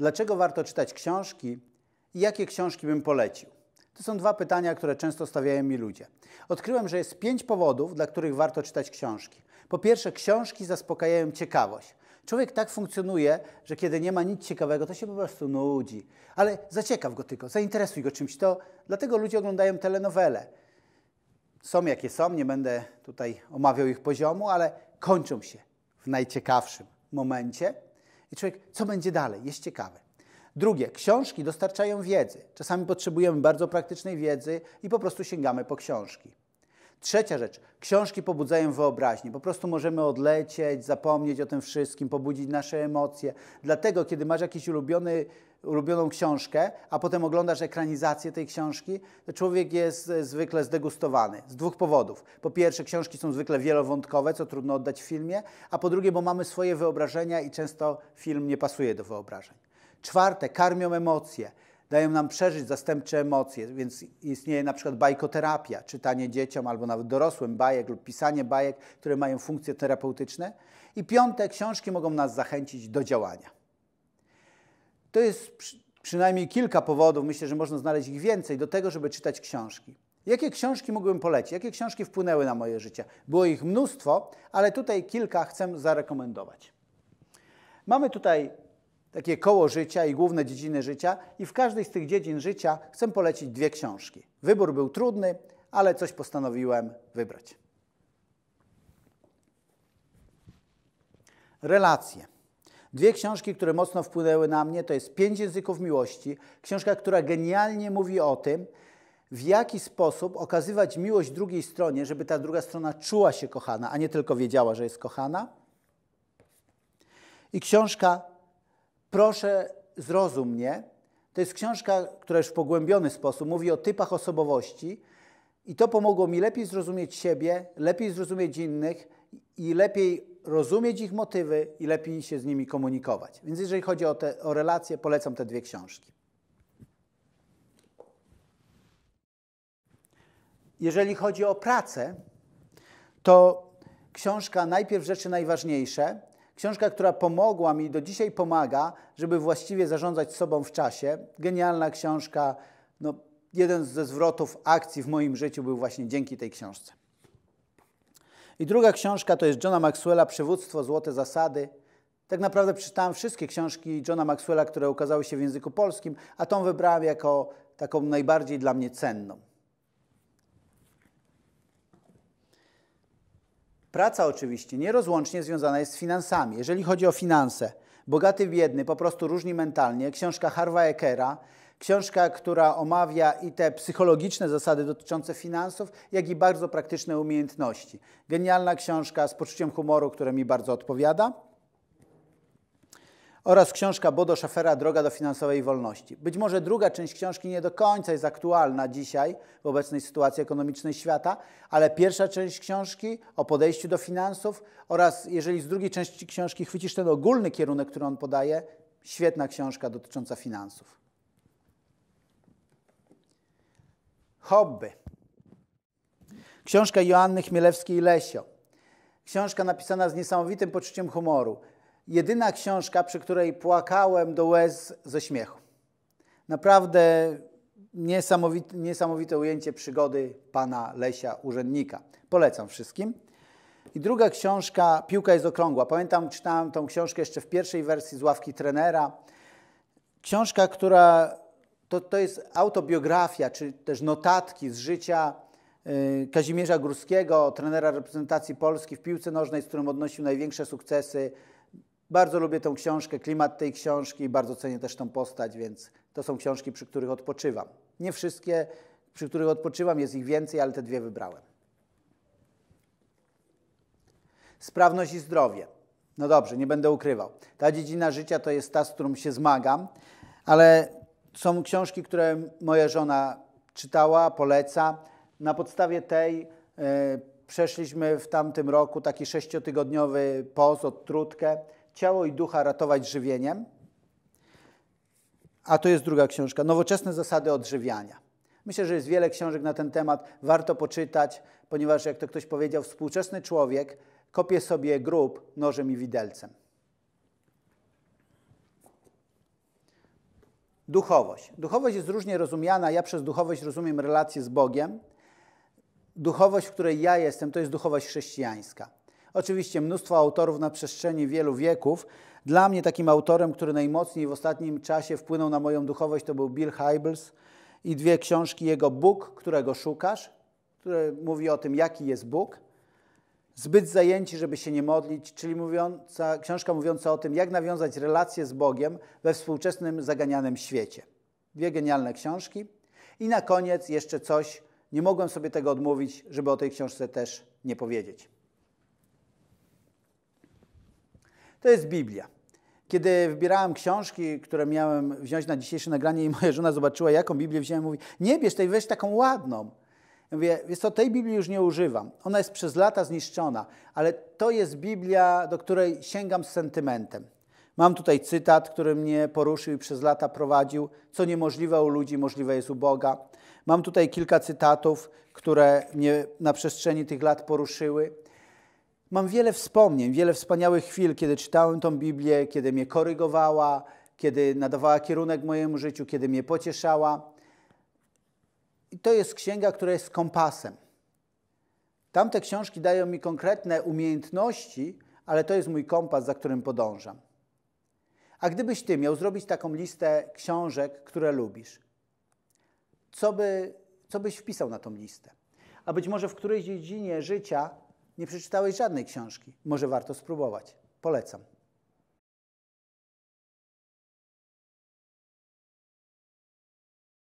Dlaczego warto czytać książki i jakie książki bym polecił? To są dwa pytania, które często stawiają mi ludzie. Odkryłem, że jest pięć powodów, dla których warto czytać książki. Po pierwsze, książki zaspokajają ciekawość. Człowiek tak funkcjonuje, że kiedy nie ma nic ciekawego, to się po prostu nudzi. Ale zaciekaw go tylko, zainteresuj go czymś. To dlatego ludzie oglądają telenowele. Są jakie są, nie będę tutaj omawiał ich poziomu, ale kończą się w najciekawszym momencie. I człowiek, co będzie dalej, jest ciekawy. Drugie, książki dostarczają wiedzy. Czasami potrzebujemy bardzo praktycznej wiedzy i po prostu sięgamy po książki. Trzecia rzecz, książki pobudzają wyobraźnię. Po prostu możemy odlecieć, zapomnieć o tym wszystkim, pobudzić nasze emocje. Dlatego, kiedy masz jakiś ulubiony ulubioną książkę, a potem oglądasz ekranizację tej książki, to człowiek jest e, zwykle zdegustowany z dwóch powodów. Po pierwsze, książki są zwykle wielowątkowe, co trudno oddać w filmie, a po drugie, bo mamy swoje wyobrażenia i często film nie pasuje do wyobrażeń. Czwarte, karmią emocje, dają nam przeżyć zastępcze emocje, więc istnieje na przykład bajkoterapia, czytanie dzieciom albo nawet dorosłym bajek lub pisanie bajek, które mają funkcje terapeutyczne. I piąte, książki mogą nas zachęcić do działania. To jest przynajmniej kilka powodów, myślę, że można znaleźć ich więcej, do tego, żeby czytać książki. Jakie książki mógłbym polecić? Jakie książki wpłynęły na moje życie? Było ich mnóstwo, ale tutaj kilka chcę zarekomendować. Mamy tutaj takie koło życia i główne dziedziny życia, i w każdej z tych dziedzin życia chcę polecić dwie książki. Wybór był trudny, ale coś postanowiłem wybrać. Relacje. Dwie książki, które mocno wpłynęły na mnie, to jest Pięć języków miłości, książka, która genialnie mówi o tym, w jaki sposób okazywać miłość drugiej stronie, żeby ta druga strona czuła się kochana, a nie tylko wiedziała, że jest kochana. I książka Proszę zrozum mnie. To jest książka, która już w pogłębiony sposób mówi o typach osobowości i to pomogło mi lepiej zrozumieć siebie, lepiej zrozumieć innych i lepiej rozumieć ich motywy i lepiej się z nimi komunikować. Więc jeżeli chodzi o, te, o relacje, polecam te dwie książki. Jeżeli chodzi o pracę, to książka Najpierw rzeczy najważniejsze Książka, która pomogła mi, do dzisiaj pomaga, żeby właściwie zarządzać sobą w czasie. Genialna książka. No, jeden ze zwrotów akcji w moim życiu był właśnie dzięki tej książce. I druga książka to jest Johna Maxwella, Przywództwo, Złote Zasady. Tak naprawdę przeczytałem wszystkie książki Johna Maxwella, które ukazały się w języku polskim, a tą wybrałem jako taką najbardziej dla mnie cenną. Praca oczywiście nierozłącznie związana jest z finansami. Jeżeli chodzi o finanse, bogaty, biedny, po prostu różni mentalnie. Książka Harva Eckera, książka, która omawia i te psychologiczne zasady dotyczące finansów, jak i bardzo praktyczne umiejętności. Genialna książka z poczuciem humoru, które mi bardzo odpowiada oraz książka Bodo Szafera Droga do finansowej wolności. Być może druga część książki nie do końca jest aktualna dzisiaj w obecnej sytuacji ekonomicznej świata, ale pierwsza część książki o podejściu do finansów oraz jeżeli z drugiej części książki chwycisz ten ogólny kierunek, który on podaje, świetna książka dotycząca finansów. Hobby. Książka Joanny Chmielewskiej-Lesio. Książka napisana z niesamowitym poczuciem humoru jedyna książka, przy której płakałem do łez ze śmiechu. Naprawdę niesamowite, niesamowite ujęcie przygody pana Lesia Urzędnika. Polecam wszystkim. I druga książka, Piłka jest okrągła. Pamiętam, czytałem tą książkę jeszcze w pierwszej wersji z ławki trenera. Książka, która to, to jest autobiografia, czy też notatki z życia y, Kazimierza Górskiego, trenera reprezentacji Polski w piłce nożnej, z którym odnosił największe sukcesy bardzo lubię tą książkę, klimat tej książki, bardzo cenię też tą postać, więc to są książki, przy których odpoczywam. Nie wszystkie, przy których odpoczywam, jest ich więcej, ale te dwie wybrałem. Sprawność i zdrowie. No dobrze, nie będę ukrywał. Ta dziedzina życia to jest ta, z którą się zmagam, ale są książki, które moja żona czytała, poleca. Na podstawie tej e, przeszliśmy w tamtym roku taki sześciotygodniowy post, odtrutkę ciało i ducha ratować żywieniem. A to jest druga książka, Nowoczesne zasady odżywiania. Myślę, że jest wiele książek na ten temat, warto poczytać, ponieważ, jak to ktoś powiedział, współczesny człowiek kopie sobie grób nożem i widelcem. Duchowość. Duchowość jest różnie rozumiana. Ja przez duchowość rozumiem relację z Bogiem. Duchowość, w której ja jestem, to jest duchowość chrześcijańska. Oczywiście mnóstwo autorów na przestrzeni wielu wieków. Dla mnie takim autorem, który najmocniej w ostatnim czasie wpłynął na moją duchowość, to był Bill Hybels i dwie książki jego Bóg, którego szukasz, który mówi o tym, jaki jest Bóg. Zbyt zajęci, żeby się nie modlić, czyli mówiąca, książka mówiąca o tym, jak nawiązać relacje z Bogiem we współczesnym zaganianym świecie. Dwie genialne książki. I na koniec jeszcze coś, nie mogłem sobie tego odmówić, żeby o tej książce też nie powiedzieć. To jest Biblia. Kiedy wybierałem książki, które miałem wziąć na dzisiejsze nagranie i moja żona zobaczyła, jaką Biblię wziąłem, mówi, nie bierz tej, weź taką ładną. Ja mówię, wiesz co, tej Biblii już nie używam. Ona jest przez lata zniszczona, ale to jest Biblia, do której sięgam z sentymentem. Mam tutaj cytat, który mnie poruszył i przez lata prowadził. Co niemożliwe u ludzi, możliwe jest u Boga. Mam tutaj kilka cytatów, które mnie na przestrzeni tych lat poruszyły. Mam wiele wspomnień, wiele wspaniałych chwil, kiedy czytałem tą Biblię, kiedy mnie korygowała, kiedy nadawała kierunek mojemu życiu, kiedy mnie pocieszała. I to jest księga, która jest kompasem. Tamte książki dają mi konkretne umiejętności, ale to jest mój kompas, za którym podążam. A gdybyś ty miał zrobić taką listę książek, które lubisz, co, by, co byś wpisał na tą listę? A być może w której dziedzinie życia nie przeczytałeś żadnej książki. Może warto spróbować. Polecam.